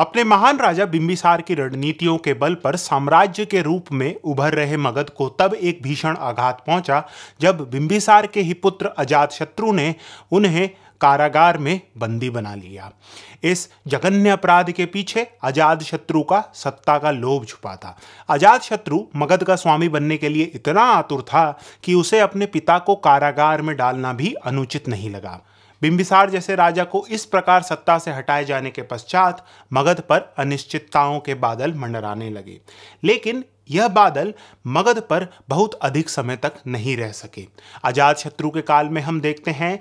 अपने महान राजा बिंबिसार की रणनीतियों के बल पर साम्राज्य के रूप में उभर रहे मगध को तब एक भीषण आघात पहुंचा जब बिंबिसार के ही पुत्र शत्रु ने उन्हें कारागार में बंदी बना लिया इस जघन्य अपराध के पीछे आजाद शत्रु का सत्ता का लोभ छुपा था आजाद शत्रु मगध का स्वामी बनने के लिए इतना आतुर था कि उसे अपने पिता को कारागार में डालना भी अनुचित नहीं लगा बिंबिसार जैसे राजा को इस प्रकार सत्ता से हटाए जाने के पश्चात मगध पर अनिश्चितताओं के बादल मंडराने लगे लेकिन यह बादल मगध पर बहुत अधिक समय तक नहीं रह सके आजाद शत्रु के काल में हम देखते हैं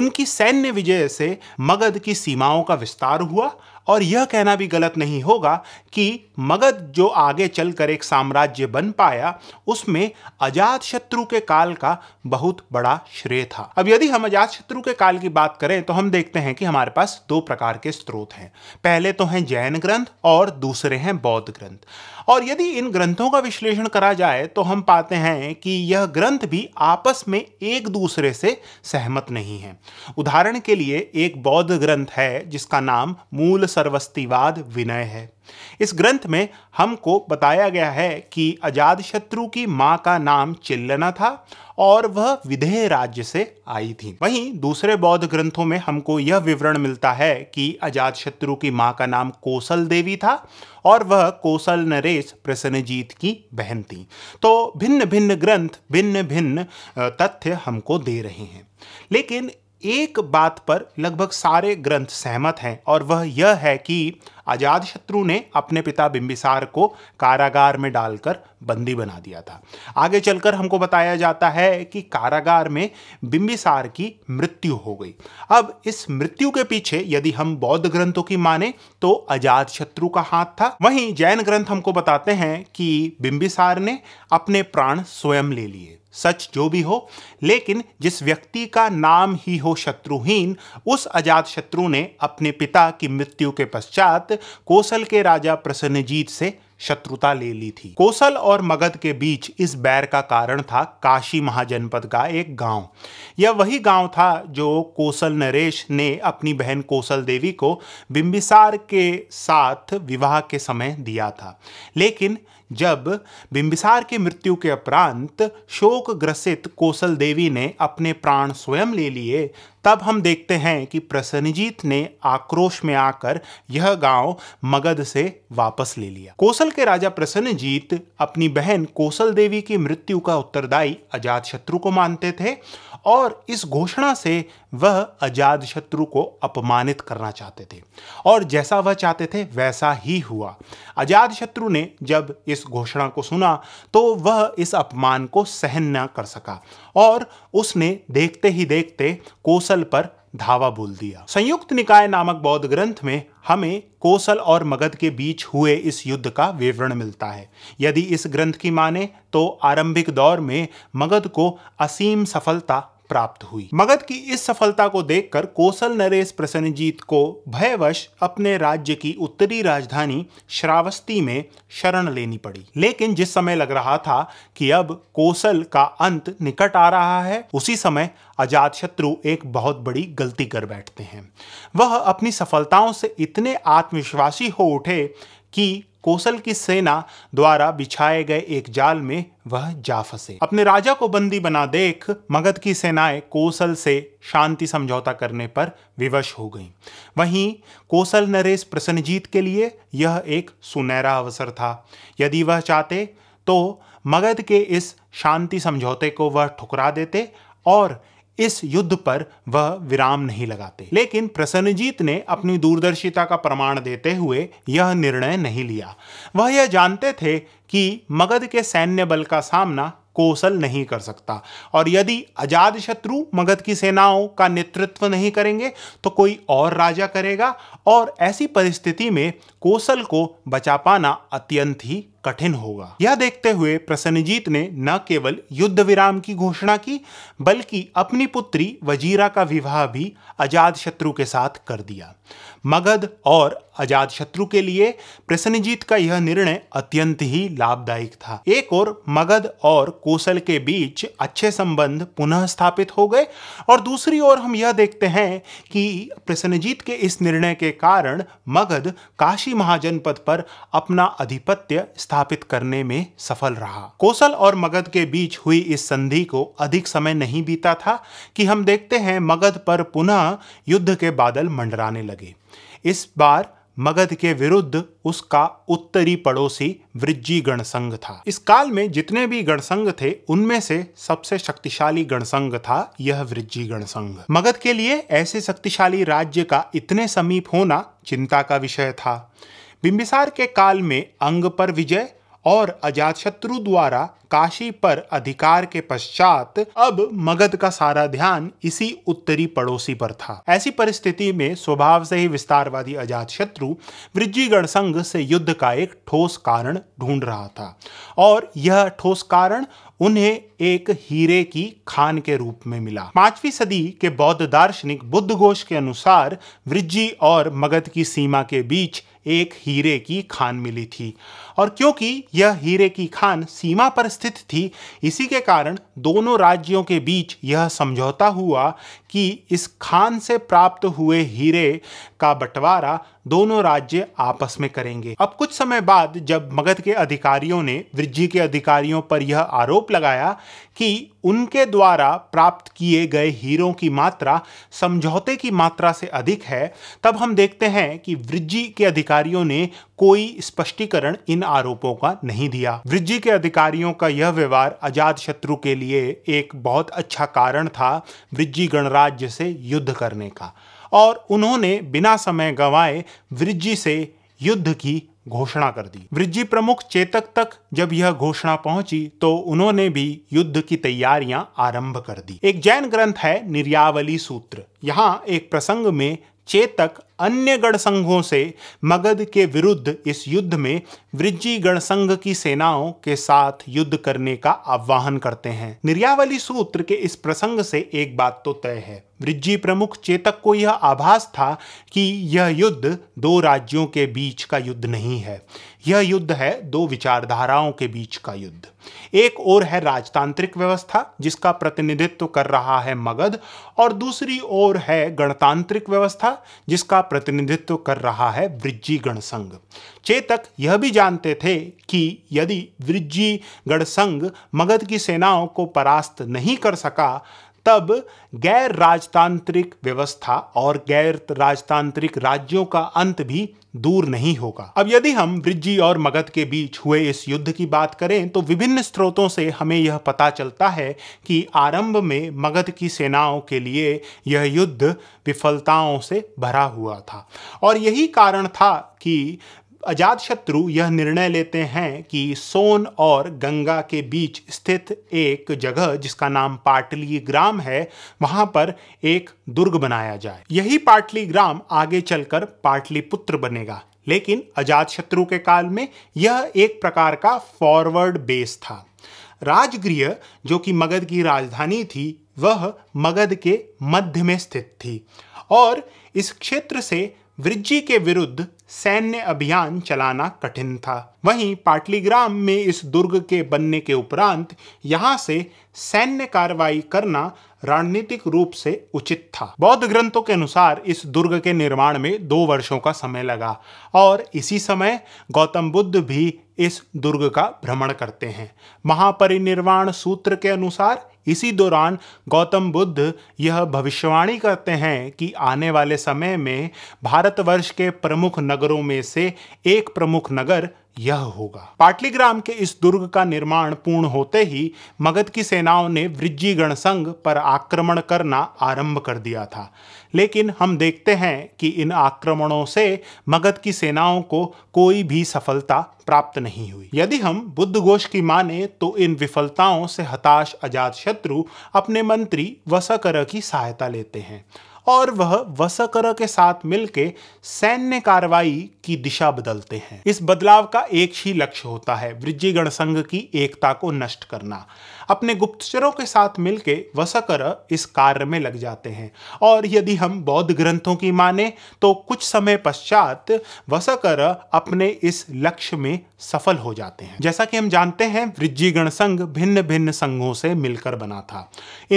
उनकी सैन्य विजय से मगध की सीमाओं का विस्तार हुआ और यह कहना भी गलत नहीं होगा कि मगध जो आगे चलकर एक साम्राज्य बन पाया उसमें अजात शत्रु के काल का बहुत बड़ा श्रेय था अब यदि हम अजात शत्रु के काल की बात करें तो हम देखते हैं कि हमारे पास दो प्रकार के स्रोत हैं पहले तो हैं जैन ग्रंथ और दूसरे हैं बौद्ध ग्रंथ और यदि इन ग्रंथों का विश्लेषण करा जाए तो हम पाते हैं कि यह ग्रंथ भी आपस में एक दूसरे से सहमत नहीं है उदाहरण के लिए एक बौद्ध ग्रंथ है जिसका नाम मूल सर्वस्तिवाद विनय है इस ग्रंथ में हमको बताया गया है कि अजाद शत्रु की मां का नाम चिल्लना था और वह विधेय राज्य से आई थी वहीं दूसरे बौद्ध ग्रंथों में हमको यह विवरण मिलता है कि अजाद शत्रु की मां का नाम कोसल देवी था और वह कोसल नरेश प्रसन्नजीत की बहन थी तो भिन्न भिन्न ग्रंथ भिन्न भिन्न तथ्य हमको दे रहे हैं लेकिन एक बात पर लगभग सारे ग्रंथ सहमत हैं और वह यह है कि आजाद शत्रु ने अपने पिता बिंबिसार को कारागार में डालकर बंदी बना दिया था आगे चलकर हमको बताया जाता है कि कारागार में बिंबिसार की मृत्यु हो गई अब इस मृत्यु के पीछे यदि हम बौद्ध ग्रंथों की माने तो अजात शत्रु का हाथ था वहीं जैन ग्रंथ हमको बताते हैं कि बिंबिसार ने अपने प्राण स्वयं ले लिए सच जो भी हो लेकिन जिस व्यक्ति का नाम ही हो शत्रुहीन उस अजात शत्रु ने अपने पिता की मृत्यु के पश्चात कोसल के राजा प्रसन्नजीत से शत्रुता ले ली थी कोसल और मगध के बीच इस बैर का कारण था काशी महाजनपद का एक गांव यह वही गांव था जो कोसल नरेश ने अपनी बहन कोसल देवी को बिंबिसार के साथ विवाह के समय दिया था लेकिन जब बिंबिसार की मृत्यु के उपरांत शोक ग्रसित कोसल देवी ने अपने प्राण स्वयं ले लिए तब हम देखते हैं कि प्रसन्नजीत ने आक्रोश में आकर यह गांव मगध से वापस ले लिया कौशल के राजा प्रसन्नजीत अपनी बहन कौशल देवी की मृत्यु का उत्तरदायी अजात शत्रु को मानते थे और इस घोषणा से वह अजात शत्रु को अपमानित करना चाहते थे और जैसा वह चाहते थे वैसा ही हुआ अजात शत्रु ने जब इस घोषणा को सुना तो वह इस अपमान को सहन न कर सका और उसने देखते ही देखते कौशल पर धावा बोल दिया संयुक्त निकाय नामक बौद्ध ग्रंथ में हमें कौशल और मगध के बीच हुए इस युद्ध का विवरण मिलता है यदि इस ग्रंथ की माने तो आरंभिक दौर में मगध को असीम सफलता प्राप्त हुई मगध की इस सफलता को देखकर कोसल नरेश प्रसन्नजीत को भयवश अपने राज्य की उत्तरी राजधानी श्रावस्ती में शरण लेनी पड़ी लेकिन जिस समय लग रहा था कि अब कोसल का अंत निकट आ रहा है उसी समय अजात शत्रु एक बहुत बड़ी गलती कर बैठते हैं वह अपनी सफलताओं से इतने आत्मविश्वासी हो उठे कि कोसल की सेना द्वारा बिछाए गए एक जाल में वह जा फंसे अपने राजा को बंदी बना देख मगध की सेनाएं कोसल से शांति समझौता करने पर विवश हो गईं। वहीं कोसल नरेश प्रसन्नजीत के लिए यह एक सुनहरा अवसर था यदि वह चाहते तो मगध के इस शांति समझौते को वह ठुकरा देते और इस युद्ध पर वह विराम नहीं लगाते लेकिन प्रसन्नजीत ने अपनी दूरदर्शिता का प्रमाण देते हुए यह निर्णय नहीं लिया वह यह जानते थे कि मगध के सैन्य बल का सामना कौशल नहीं कर सकता और यदि अजाद शत्रु मगध की सेनाओं का नेतृत्व नहीं करेंगे तो कोई और राजा करेगा और ऐसी परिस्थिति में कौशल को बचा पाना अत्यंत ही कठिन होगा यह देखते हुए प्रसन्नजीत ने न केवल युद्ध विराम की घोषणा की बल्कि अपनी पुत्री वजीरा का विवाह भी अजात शत्रु के साथ कर दिया मगध और अजात शत्रु के लिए प्रसन्नजीत का यह निर्णय अत्यंत ही लाभदायक था एक और मगध और कोसल के बीच अच्छे संबंध पुनः स्थापित हो गए और दूसरी ओर हम यह देखते हैं कि प्रसन्नजीत के इस निर्णय के कारण मगध काशी महाजनपद पर अपना आधिपत्य स्थापित करने में सफल रहा कोसल और मगध के बीच हुई इस संधि को अधिक समय नहीं बीता था कि हम देखते हैं मगध पर पुनः युद्ध के बादल मंडराने लगे इस बार मगध के विरुद्ध उसका उत्तरी पड़ोसी वृज्जी गणसंघ था इस काल में जितने भी गणसंघ थे उनमें से सबसे शक्तिशाली गणसंघ था यह वृज्जी गणसंघ मगध के लिए ऐसे शक्तिशाली राज्य का इतने समीप होना चिंता का विषय था बिंबिसार के काल में अंग पर विजय और अजातशत्रु द्वारा काशी पर अधिकार के पश्चात अब मगध का सारा ध्यान इसी उत्तरी पड़ोसी पर था ऐसी परिस्थिति में स्वभाव से ही विस्तारवादी अजातशत्रु वृज्जीगण संघ से युद्ध का एक ठोस कारण ढूंढ रहा था और यह ठोस कारण उन्हें एक हीरे की खान के रूप में मिला पांचवी सदी के बौद्ध दार्शनिक बुद्ध घोष के अनुसार वृज्जी और मगध की सीमा के बीच एक हीरे की खान मिली थी और क्योंकि यह हीरे की खान सीमा पर स्थित थी इसी के कारण दोनों राज्यों के बीच यह समझौता हुआ कि इस खान से प्राप्त हुए हीरे का बंटवारा दोनों राज्य आपस में करेंगे अब कुछ समय बाद जब मगध के अधिकारियों ने वृद्धि के अधिकारियों पर यह आरोप लगाया कि उनके द्वारा प्राप्त किए गए हीरों की मात्रा समझौते की मात्रा से अधिक है तब हम देखते हैं कि वृद्धि के अधिकारियों ने कोई स्पष्टीकरण इन आरोपों का नहीं दिया वृद्धि के अधिकारियों का यह व्यवहार अजात शत्रु के लिए एक बहुत अच्छा कारण था वृद्धि गणराज्य से युद्ध करने का और उन्होंने बिना समय गंवाए वृज्जी से युद्ध की घोषणा कर दी वृजी प्रमुख चेतक तक जब यह घोषणा पहुंची तो उन्होंने भी युद्ध की तैयारियां आरंभ कर दी एक जैन ग्रंथ है निर्यावली सूत्र यहाँ एक प्रसंग में चेतक अन्य गण संघों से मगध के विरुद्ध इस युद्ध में वृजी गण संघ की सेनाओं के साथ युद्ध करने का आह्वान करते हैं निर्यावली सूत्र के इस प्रसंग से एक बात तो तय है वृजी प्रमुख चेतक को यह आभास था कि यह युद्ध दो राज्यों के बीच का युद्ध नहीं है यह युद्ध है दो विचारधाराओं के बीच का युद्ध एक ओर है राजतांत्रिक व्यवस्था जिसका प्रतिनिधित्व कर रहा है मगध और दूसरी ओर है गणतांत्रिक व्यवस्था जिसका प्रतिनिधित्व कर रहा है वृज्जी गणसंघ चेतक यह भी जानते थे कि यदि वृज्जी गणसंघ मगध की सेनाओं को परास्त नहीं कर सका तब गैर राजतांत्रिक व्यवस्था और गैर राजतांत्रिक राज्यों का अंत भी दूर नहीं होगा अब यदि हम वृज्जी और मगध के बीच हुए इस युद्ध की बात करें तो विभिन्न स्रोतों से हमें यह पता चलता है कि आरंभ में मगध की सेनाओं के लिए यह युद्ध विफलताओं से भरा हुआ था और यही कारण था कि अजात शत्रु यह निर्णय लेते हैं कि सोन और गंगा के बीच स्थित एक जगह जिसका नाम पाटली ग्राम है वहां पर एक दुर्ग बनाया जाए यही पाटली ग्राम आगे चलकर पाटलिपुत्र बनेगा लेकिन अजात शत्रु के काल में यह एक प्रकार का फॉरवर्ड बेस था राजगृह जो कि मगध की राजधानी थी वह मगध के मध्य में स्थित थी और इस क्षेत्र से वृज्जि के विरुद्ध सैन्य अभियान चलाना कठिन था वहीं पाटलीग्राम में इस दुर्ग के बनने के उपरांत यहाँ से सैन्य कार्रवाई करना रणनीतिक रूप से उचित था बौद्ध ग्रंथों के अनुसार इस दुर्ग के निर्माण में दो वर्षों का समय लगा और इसी समय गौतम बुद्ध भी इस दुर्ग का भ्रमण करते हैं महापरिनिर्वाण सूत्र के अनुसार इसी दौरान गौतम बुद्ध यह भविष्यवाणी करते हैं कि आने वाले समय में भारतवर्ष के प्रमुख नगरों में से एक प्रमुख नगर यह होगा पाटलीग्राम के इस दुर्ग का निर्माण पूर्ण होते ही मगध की सेनाओं ने वृज्जीगण संघ पर आक्रमण करना आरंभ कर दिया था लेकिन हम देखते हैं कि इन आक्रमणों से मगध की सेनाओं को कोई भी सफलता प्राप्त नहीं हुई यदि हम बुद्ध घोष की माने तो इन विफलताओं से हताश अजात शत्रु अपने मंत्री वसकर की सहायता लेते हैं और वह वसकरा के साथ मिलकर सैन्य कार्रवाई की दिशा बदलते हैं इस बदलाव का एक ही लक्ष्य होता है वृजिगण संघ की एकता को नष्ट करना अपने गुप्तचरों के साथ मिलकर वसकर इस कार्य में लग जाते हैं और यदि हम बौद्ध ग्रंथों की माने तो कुछ समय पश्चात वसकर अपने इस लक्ष्य में सफल हो जाते हैं जैसा कि हम जानते हैं वृज्जीगण संघ भिन्न भिन्न संघों से मिलकर बना था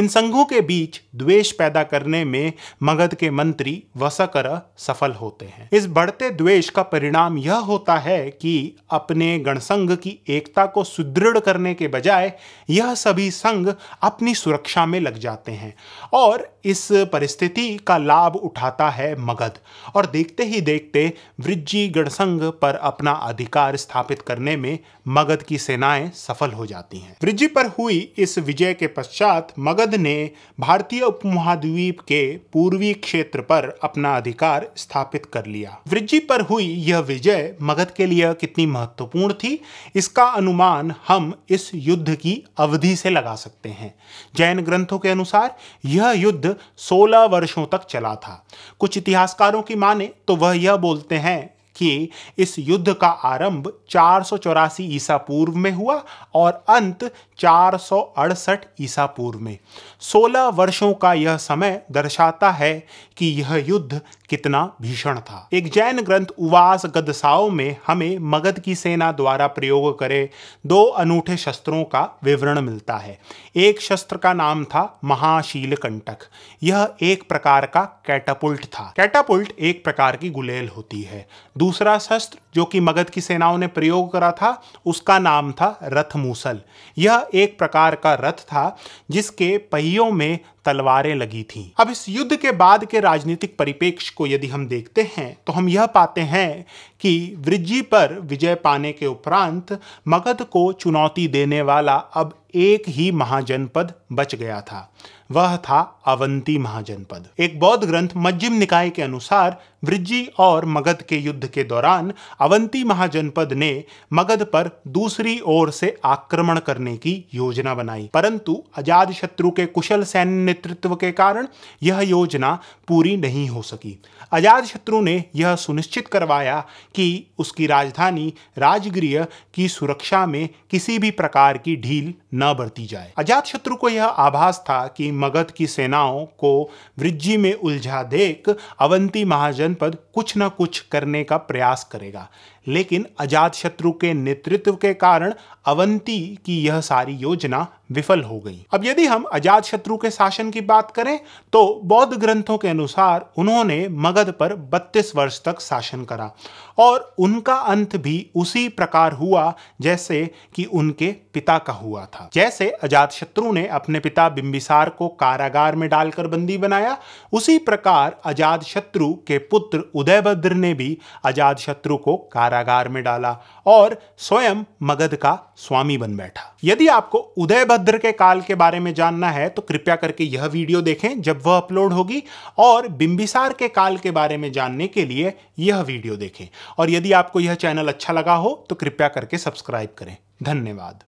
इन संघों के बीच द्वेष पैदा करने में मगध के मंत्री वसकर सफल होते हैं इस बढ़ते द्वेष का परिणाम यह होता है कि अपने गणसंघ की एकता को सुदृढ़ करने के बजाय यह सभी संघ अपनी सुरक्षा में लग जाते हैं और इस परिस्थिति का लाभ उठाता है मगध और देखते ही देखते वृज्जी गणसंघ पर अपना अधिकार स्थापित करने में मगध की सेनाएं सफल हो जाती हैं वृज्जी पर हुई इस विजय के पश्चात मगध ने भारतीय उपमहाद्वीप के पूर्वी क्षेत्र पर अपना अधिकार स्थापित कर लिया वृज्जी पर हुई यह विजय मगध के लिए कितनी महत्वपूर्ण थी इसका अनुमान हम इस युद्ध की अवधि बुद्धि से लगा सकते हैं जैन ग्रंथों के अनुसार यह युद्ध 16 वर्षों तक चला था कुछ इतिहासकारों की माने तो वह यह बोलते हैं कि इस युद्ध का आरंभ चार ईसा पूर्व में हुआ और अंत चार ईसा पूर्व में 16 वर्षों का यह समय दर्शाता है कि यह युद्ध कितना भीषण था एक जैन ग्रंथ उवास गदसाओ में हमें मगध की सेना द्वारा प्रयोग करे दो अनूठे शस्त्रों का विवरण मिलता है एक शस्त्र का नाम था महाशील कंटक यह एक प्रकार का कैटापुल्ट था कैटापुल्ट एक प्रकार की गुलेल होती है दूसरा शस्त्र जो कि मगध की सेनाओं ने प्रयोग करा था उसका नाम था रथ मूसल यह एक प्रकार का रथ था जिसके पहियों में तलवारें लगी थीं। अब इस युद्ध के बाद के राजनीतिक परिपेक्ष को यदि हम देखते हैं तो हम यह पाते हैं कि वृज्जी पर विजय पाने के उपरांत मगध को चुनौती देने वाला अब एक ही महाजनपद बच गया था वह था अवंती महाजनपद एक बौद्ध ग्रंथ मज्जिम निकाय के अनुसार वृज्जी और मगध के युद्ध के दौरान अवंती महाजनपद ने मगध पर दूसरी ओर से आक्रमण करने की योजना बनाई परंतु अजाद शत्रु के कुशल सैन्य नेतृत्व के कारण यह योजना पूरी नहीं हो सकी अजाद शत्रु ने यह सुनिश्चित करवाया कि उसकी राजधानी राजगृह की सुरक्षा में किसी भी प्रकार की ढील न बरती जाए अजात शत्रु को यह आभास था कि मगध की सेनाओं को वृद्धि में उलझा देख अवंती महाजनपद कुछ न कुछ करने का प्रयास करेगा लेकिन अजातशत्रु के नेतृत्व के कारण अवंती की यह सारी योजना विफल हो गई अब यदि हम अजात शत्रु के शासन की बात करें तो बौद्ध ग्रंथों के अनुसार उन्होंने मगध पर 32 वर्ष तक शासन करा और उनका अंत भी उसी प्रकार हुआ जैसे कि उनके पिता का हुआ था जैसे अजात शत्रु ने अपने पिता बिंबिसार को कारागार में डालकर बंदी बनाया उसी प्रकार अजात शत्रु के पुत्र उदयभद्र ने भी अजात शत्रु को कारागार में डाला और स्वयं मगध का स्वामी बन बैठा यदि आपको उदयभद्र सोनभद्र के काल के बारे में जानना है तो कृपया करके यह वीडियो देखें जब वह अपलोड होगी और बिंबिसार के काल के बारे में जानने के लिए यह वीडियो देखें और यदि आपको यह चैनल अच्छा लगा हो तो कृपया करके सब्सक्राइब करें धन्यवाद